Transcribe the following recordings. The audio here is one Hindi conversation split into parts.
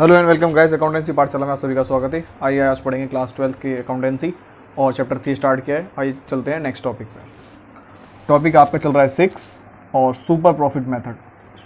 hello and welcome guys accountancy Pathshala में आप सभी का स्वागत है आइए आज पढ़ेंगे क्लास ट्वेल्थ की अकाउंटेंसी और चैप्टर थ्री स्टार्ट किया है आइए चलते हैं नेक्स्ट टॉपिक पे टॉपिक आपका चल रहा है सिक्स और super profit method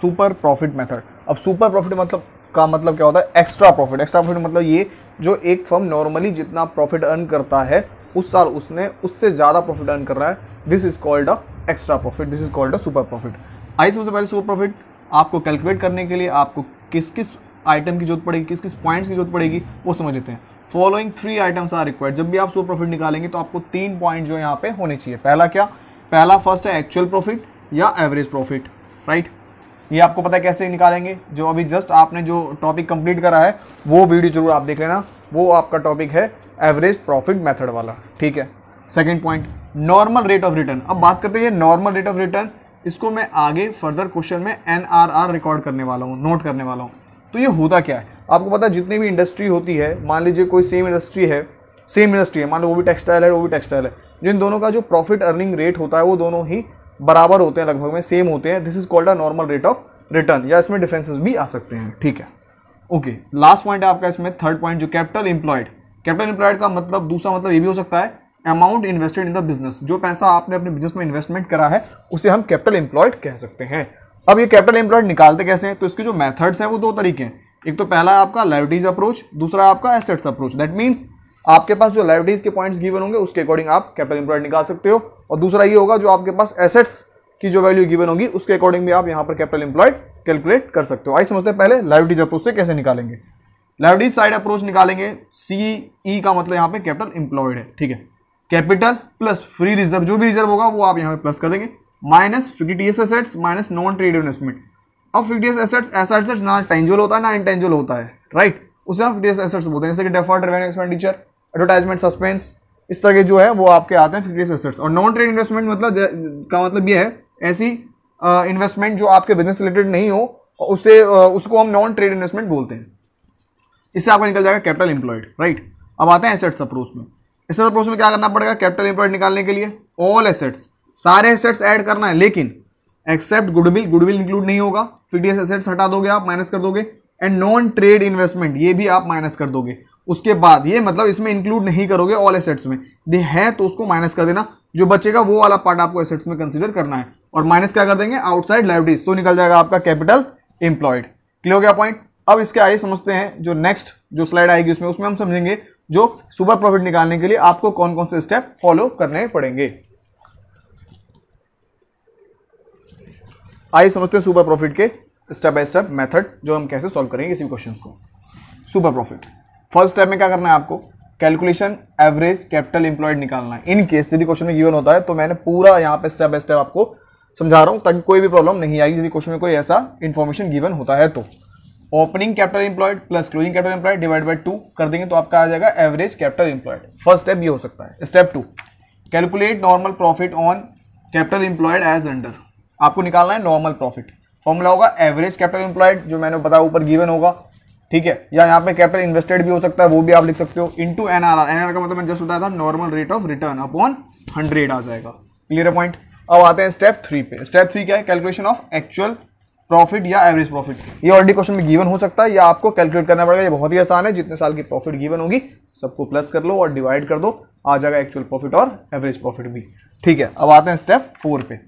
super profit method अब सुपर प्रॉफिट मतलब का मतलब क्या होता है एक्स्ट्रा प्रॉफिट एक्स्ट्रा प्रॉफिट मतलब ये जो एक फर्म नॉर्मली जितना प्रॉफिट अर्न करता है उस साल उसने उससे ज़्यादा प्रॉफिट अर्न कर रहा है this is called a extra profit this is called a super profit आइए सबसे पहले सुपर प्रॉफिट आपको कैलकुलेट करने के लिए आपको किस किस आइटम की जरूरत पड़ेगी किस किस पॉइंट्स की जरूरत पड़ेगी वो समझ लेते हैं following three items are required जब भी आप सुपर प्रॉफिट निकालेंगे तो आपको तीन पॉइंट जो है यहाँ पे होने चाहिए पहला क्या पहला फर्स्ट है एक्चुअल प्रॉफिट या एवरेज प्रॉफिट राइट ये आपको पता है कैसे निकालेंगे जो अभी जस्ट आपने जो टॉपिक कंप्लीट करा है वो वीडियो जरूर आप देख लेना वो आपका टॉपिक है एवरेज प्रॉफिट मेथड वाला ठीक है second point normal rate of return अब बात करते हैं नॉर्मल रेट ऑफ रिटर्न इसको मैं आगे फर्दर क्वेश्चन में एन रिकॉर्ड करने वाला हूँ नोट करने वाला हूँ तो ये होता क्या है आपको पता है जितनी भी इंडस्ट्री होती है मान लीजिए कोई सेम इंडस्ट्री है सेम इंडस्ट्री है मान लो वो भी टेक्सटाइल है वो भी टेक्सटाइल है जिन तो दोनों का जो प्रॉफिट अर्निंग रेट होता है वो दोनों ही बराबर होते हैं लगभग में सेम होते हैं this is called a normal rate of return या इसमें डिफ्रेंसेज भी आ सकते हैं ठीक है ओके लास्ट पॉइंट है आपका इसमें थर्ड पॉइंट जो कैपिटल इंप्लॉयड कैपिटल इंप्लॉयड का मतलब दूसरा मतलब ये भी हो सकता है amount invested in the business जो पैसा आपने अपने बिजनेस में इन्वेस्टमेंट करा है उसे हम कैपिटल इंप्लॉयड कह सकते हैं अब ये कैपिटल एम्प्लॉयड निकालते कैसे हैं तो इसके जो मेथड्स हैं वो दो तरीके हैं एक तो पहला आपका लाइबिलिटीज अप्रोच दूसरा आपका एसेट्स अप्रोच दैट मीन्स आपके पास जो लाइबिलिटीज के पॉइंट्स गिवन होंगे उसके अकॉर्डिंग आप कैपिटल एम्प्लॉयड निकाल सकते हो और दूसरा ये होगा जो आपके पास एसेट्स की जो वैल्यू गिवन होगी उसके अकॉर्डिंग भी आप यहाँ पर कैपिटल एम्प्लॉयड कैलकुलेट कर सकते हो आई समझते हैं पहले लाइबिलिटीज अप्रोच से कैसे निकालेंगे लाइबिलिटीज साइड अप्रोच निकालेंगे सी ई e का मतलब यहाँ पर कैपिटल एम्प्लॉयड है ठीक है कैपिटल प्लस फ्री रिजर्व जो भी रिजर्व होगा वो आप यहाँ पे प्लस कर देंगे minus fictitious assets minus non trade investment अब फिक्टीएस एसेट्स ऐसा एसेट्स ना टेंजल होता है ना इंटेंजल होता है राइट उसे हम फिक्टीएस एसेट्स बोलते हैं जैसे कि deferred revenue expenditure advertisement suspense इस तरह के जो है वो आपके आते हैं फिक्टीएस एसेट्स और नॉन ट्रेड इन्वेस्टमेंट मतलब का मतलब ये है ऐसी इन्वेस्टमेंट uh, जो आपके बिजनेस रिलेटेड नहीं हो उसे uh, उसको हम नॉन ट्रेड इन्वेस्टमेंट बोलते हैं इससे आपका निकल जाएगा कैपिटल एम्प्लॉयड राइट अब आते हैं एसेट्स अप्रोच में एसेट्स अप्रोच में क्या करना पड़ेगा कैपिटल इंप्लॉयड निकालने के लिए ऑल एसेट्स सारे एसेट्स ऐड करना है लेकिन एक्सेप्ट गुडविल गुडविल इंक्लूड नहीं होगा फिफ्टी एसेट्स हटा दोगे आप माइनस कर दोगे एंड नॉन ट्रेड इन्वेस्टमेंट ये भी आप माइनस कर दोगे उसके बाद ये मतलब इसमें इंक्लूड नहीं करोगे ऑल एसेट्स में दे है तो उसको माइनस कर देना जो बचेगा वो वाला पार्ट आपको एसेट्स में कंसिडर करना है और माइनस क्या कर देंगे आउटसाइड लाइवडीज तो निकल जाएगा आपका कैपिटल इंप्लॉयड क्लियर हो गया पॉइंट अब इसके आइए समझते हैं जो नेक्स्ट जो स्लाइड आएगी उसमें उसमें हम समझेंगे जो सुपर प्रॉफिट निकालने के लिए आपको कौन कौन से स्टेप फॉलो करने पड़ेंगे आइए समझते हैं सुपर प्रॉफिट के स्टेप बाय स्टेप मेथड जो हम कैसे सॉल्व करेंगे इसी क्वेश्चन को सुपर प्रॉफिट फर्स्ट स्टेप में क्या करना है आपको कैलकुलेशन एवरेज कैपिटल एम्प्लॉयड निकालना है इन केस यदि क्वेश्चन में गिवन होता है तो मैंने पूरा यहाँ पे स्टेप बाय स्टेप आपको समझा रहा हूँ ताकि कोई भी प्रॉब्लम नहीं आएगी यदि क्वेश्चन में कोई ऐसा इन्फॉर्मेशन गिवन होता है तो opening capital employed plus closing capital employed divide by two कर देंगे तो आपका आ जाएगा average capital employed first step ये हो सकता है step two calculate normal profit on capital employed as under आपको निकालना है नॉर्मल प्रॉफिट फॉर्मूला होगा एवरेज कैपिटल इंप्लॉयड जो मैंने बताया ऊपर गिवन होगा ठीक है या यहाँ पे कैपिटल इन्वेस्टेड भी हो सकता है वो भी आप लिख सकते हो इनटू एनआरआर एनआर का मतलब मैंने जस्ट बताया था normal rate of return upon hundred आ जाएगा क्लियर पॉइंट अब आते हैं स्टेप थ्री पे स्टेप थ्री क्या है कैलकुलेशन ऑफ एक्चुअल प्रॉफिट या एवरेज प्रॉफिट ये ऑलरेडी क्वेश्चन में गिवन हो सकता है या आपको कैलकुलेट करना पड़ेगा ये बहुत ही आसान है जितने साल की प्रॉफिट गिवन होगी सबको प्लस कर लो और डिवाइड कर दो आ जाएगा एक्चुअल प्रॉफिट और एवरेज प्रॉफिट भी ठीक है अब आते हैं स्टेप फोर पे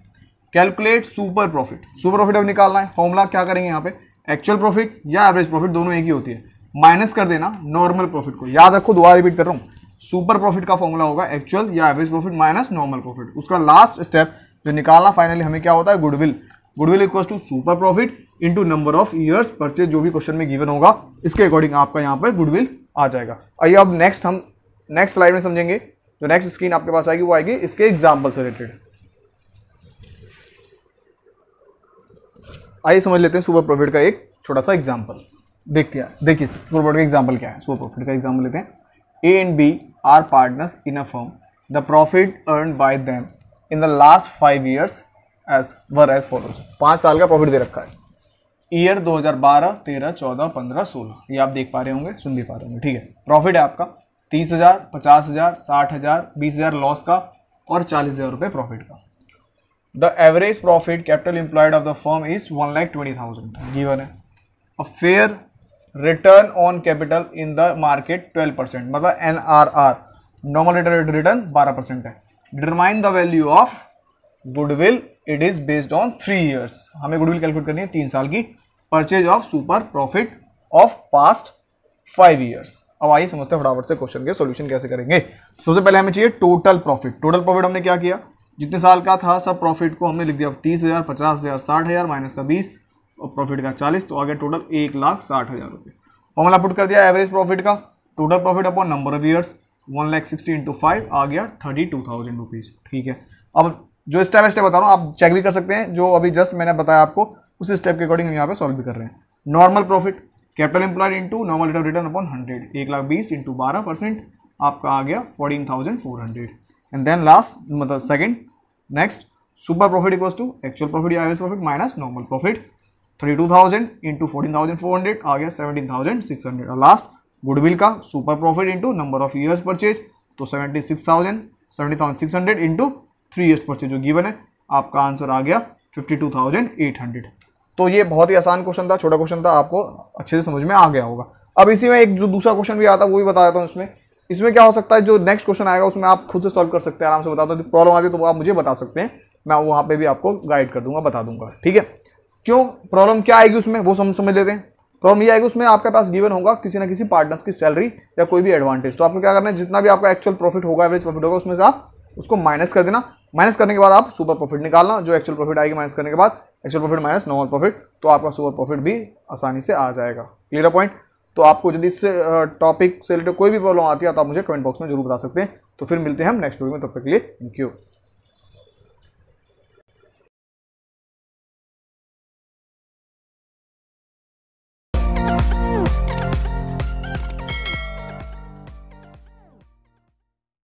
calculate super profit super profit अब निकालना है फॉर्मूला क्या करेंगे यहाँ पे एक्चुअल प्रॉफिट या एवरेज प्रॉफिट दोनों एक ही होती है माइनस कर देना नॉर्मल प्रॉफिट को याद रखो दोबारा रिपीट कर रहा हूँ सुपर प्रॉफिट का फॉर्मूला होगा एक्चुअल या average profit minus normal profit उसका लास्ट स्टेप जो निकालना फाइनली हमें क्या होता है goodwill goodwill equal to super profit into number of years purchase जो भी क्वेश्चन में गिवन होगा इसके अकॉर्डिंग आपका यहाँ पर गुडविल आ जाएगा आइए अब नेक्स्ट हम नेक्स्ट स्लाइड में समझेंगे जो नेक्स्ट स्क्रीन आपके पास आएगी वो आएगी इसके एग्जाम्पल से रिलेटेड आइए समझ लेते हैं सुपर प्रॉफिट का एक छोटा सा एग्जाम्पल देखते हैं देखिए सुपर प्रॉफिट का एग्जाम्पल क्या है सुपर प्रॉफिट का एग्जाम्पल लेते हैं A and B are partners in a firm the profit earn by them in the last five years as were as follows पाँच साल का प्रॉफिट दे रखा है ईयर 2012, 13, 14, 15, 16 ये आप देख पा रहे होंगे सुन भी पा रहे होंगे ठीक है प्रॉफिट है आपका तीस हज़ार पचास हज़ार साठ हज़ार बीस हज़ार लॉस का और चालीस हज़ार रुपये प्रॉफिट का the average profit capital employed of the firm is one lakh twenty thousand given है a fair return on capital in the market twelve percent मतलब N R R normal rate return बारह परसेंट है determine the value of goodwill it is based on three years हमें गुडविल कैलकुलेट करनी है तीन साल की purchase of super profit of past five years अब आइए समझते हैं फटाफट से क्वेश्चन के सॉल्यूशन कैसे करेंगे सबसे पहले हमें चाहिए टोटल प्रॉफिट टोटल प्रॉफिट हमने क्या किया जितने साल का था सब प्रॉफिट को हमने लिख दिया तीस हज़ार पचास हज़ार साठ हज़ार माइनस का बीस और प्रॉफिट का चालीस तो आ गया टोटल एक लाख साठ हज़ार रुपये फॉर्मला पुट कर दिया एवरेज प्रॉफिट का total profit upon number of years one lakh sixty into five आ गया थर्टी टू थाउजेंड रुपीज़ ठीक है अब जो स्टेप बाई स्टेप बता रहा हूँ आप चेक भी कर सकते हैं जो अभी जस्ट मैंने बताया आपको उस स्टेप के अकॉर्डिंग हम यहाँ पे सॉल्व भी कर रहे हैं normal profit capital employed into normal return upon hundred एक लाख बीस इंटू बारह परसेंट आपका आ गया fourteen thousand four hundred and then last मतलब second next super profit equals to actual profit या thirty two thousand into fourteen thousand four hundred आ गया सेवेंटीन थाउजेंड सिक्स हंड्रेड और लास्ट गुडविल का super profit into number of years purchase तो seventy six thousand seventy thousand six hundred into three years purchase जो गिवन है आपका आंसर आ गया fifty two thousand eight hundred तो ये बहुत ही आसान क्वेश्चन था छोटा क्वेश्चन था आपको अच्छे से समझ में आ गया होगा अब इसी में एक जो दूसरा क्वेश्चन भी आता वो भी बताया था उसमें इसमें क्या हो सकता है जो नेक्स्ट क्वेश्चन आएगा उसमें आप खुद से सॉल्व कर सकते हैं आराम से बता दो प्रॉब्लम आती है तो आप मुझे बता सकते हैं मैं वहाँ पे भी आपको गाइड कर दूंगा बता दूंगा ठीक है क्यों प्रॉब्लम क्या आएगी उसमें वो समझ समझ लेते हैं प्रॉब्लम ये आएगी उसमें आपके पास गिवन होगा किसी ना किसी पार्टनर्स की सैलरी या कोई भी एडवांटेज तो आपको क्या करना है जितना भी आपका एक्चुअल प्रॉफिट होगा एवरेज प्रॉफिट होगा उसमें से आप उसको माइनस कर देना माइनस करने के बाद आप सुपर प्रॉफिट निकालना जो एक्चुअल प्रॉफिट आएगी माइनस करने के बाद actual profit minus normal profit तो आपका सुपर प्रॉफिट भी आसानी से आ जाएगा क्लियर पॉइंट तो आपको यदि इस टॉपिक से रिलेटेड कोई भी प्रॉब्लम आती है तो आप मुझे कमेंट बॉक्स में जरूर बता सकते हैं तो फिर मिलते हैं हम नेक्स्ट वीडियो में तब तक के लिए थैंक यू